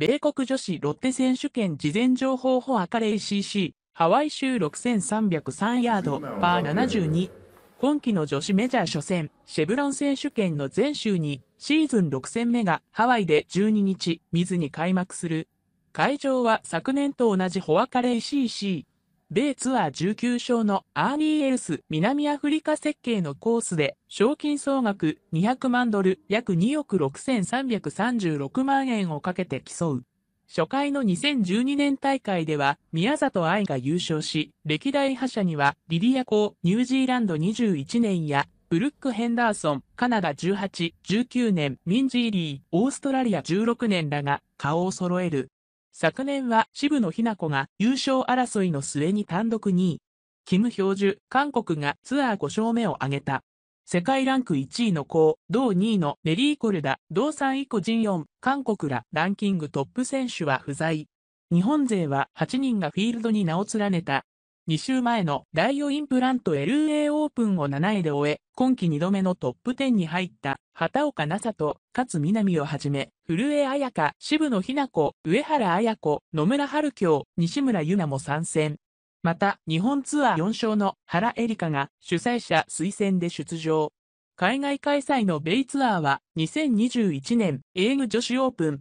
米国女子ロッテ選手権事前情報ホアカレイ CC、ハワイ州6303ヤード、パー72。今季の女子メジャー初戦、シェブロン選手権の全州に、シーズン6戦目がハワイで12日、水に開幕する。会場は昨年と同じホアカレイ CC。米ツアー19勝のアーニー・エルス南アフリカ設計のコースで賞金総額200万ドル約2億6336万円をかけて競う。初回の2012年大会では宮里愛が優勝し、歴代覇者にはリディア・コー、ニュージーランド21年やブルック・ヘンダーソン、カナダ18、19年、ミンジーリー、オーストラリア16年らが顔を揃える。昨年は渋野日向子が優勝争いの末に単独2位。キム・ヒョージュ、韓国がツアー5勝目を挙げた。世界ランク1位のコ同2位のネリー・コルダ、同3位コ・ジンヨン、韓国らランキングトップ選手は不在。日本勢は8人がフィールドに名を連ねた。2週前のライオインプラント LA オープンを7位で終え、今季2度目のトップ10に入った畑岡奈紗と勝みなみをはじめ、古江彩香、渋野日向子、上原彩子、野村春京、西村優奈も参戦。また、日本ツアー4勝の原恵里香が主催者推薦で出場。海外開催のベイツアーは2021年英語女子オープン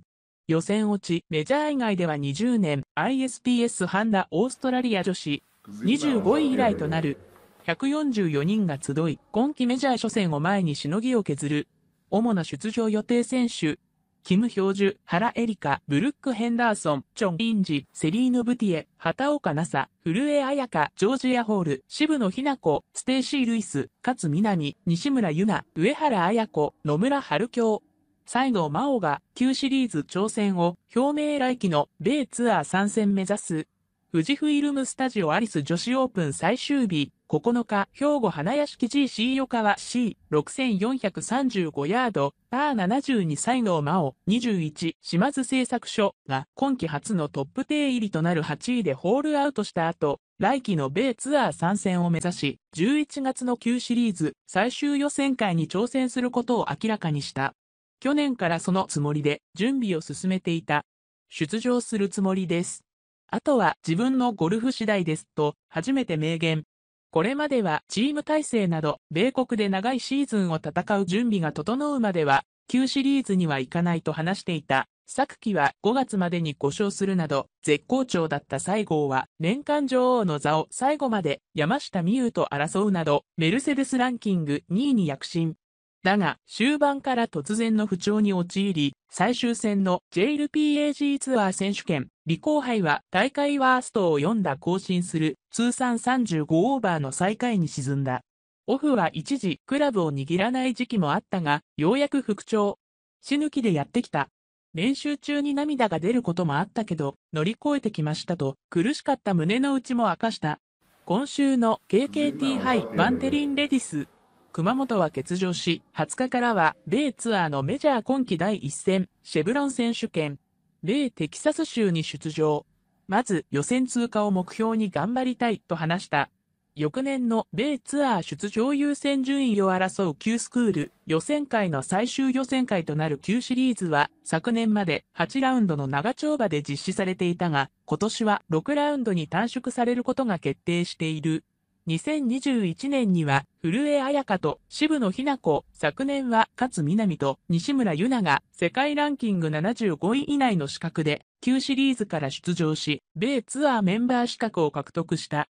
予選落ち、メジャー以外では20年 ISPS ハンダオーストラリア女子25位以来となる144人が集い、今季メジャー初戦を前にしのぎを削る、主な出場予定選手、キム・ヒョージュ、原エリカ、ブルック・ヘンダーソン、チョン・インジ、セリーヌ・ブティエ、畑岡奈紗、古江彩香、ジョージア・ホール、渋野日向子、ステイシー・ルイス、勝みなみ、西村優奈、上原彩子、野村春京。西郷真央が旧シリーズ挑戦を表明来季の米ツアー参戦目指す。富士フイルムスタジオアリス女子オープン最終日、9日、兵庫花屋敷 GC 横川 C6435 ヤード、パー72才能魔王21、島津製作所が今季初のトップ定入りとなる8位でホールアウトした後、来季の米ツアー参戦を目指し、11月の旧シリーズ最終予選会に挑戦することを明らかにした。去年からそのつもりで準備を進めていた。出場するつもりです。あとは自分のゴルフ次第ですと、初めて明言。これまではチーム体制など、米国で長いシーズンを戦う準備が整うまでは、旧シリーズにはいかないと話していた。昨季は5月までに5勝するなど、絶好調だった西郷は、年間女王の座を最後まで山下美優と争うなど、メルセデスランキング2位に躍進。だが、終盤から突然の不調に陥り、最終戦の JLPAG ツアー選手権、リコーハイは大会ワーストを4打更新する通算35オーバーの最下位に沈んだ。オフは一時クラブを握らない時期もあったが、ようやく復調。死ぬ気でやってきた。練習中に涙が出ることもあったけど、乗り越えてきましたと、苦しかった胸の内も明かした。今週の KKT 杯バンテリンレディス熊本は欠場し、20日からは、米ツアーのメジャー今季第1戦、シェブロン選手権、米テキサス州に出場。まず、予選通過を目標に頑張りたいと話した。翌年の米ツアー出場優先順位を争う旧スクール予選会の最終予選会となる旧シリーズは昨年まで8ラウンドの長丁場で実施されていたが今年は6ラウンドに短縮されることが決定している。2021年には、古江彩香と渋野日向子、昨年は勝みなみと西村優奈が世界ランキング75位以内の資格で、旧シリーズから出場し、米ツアーメンバー資格を獲得した。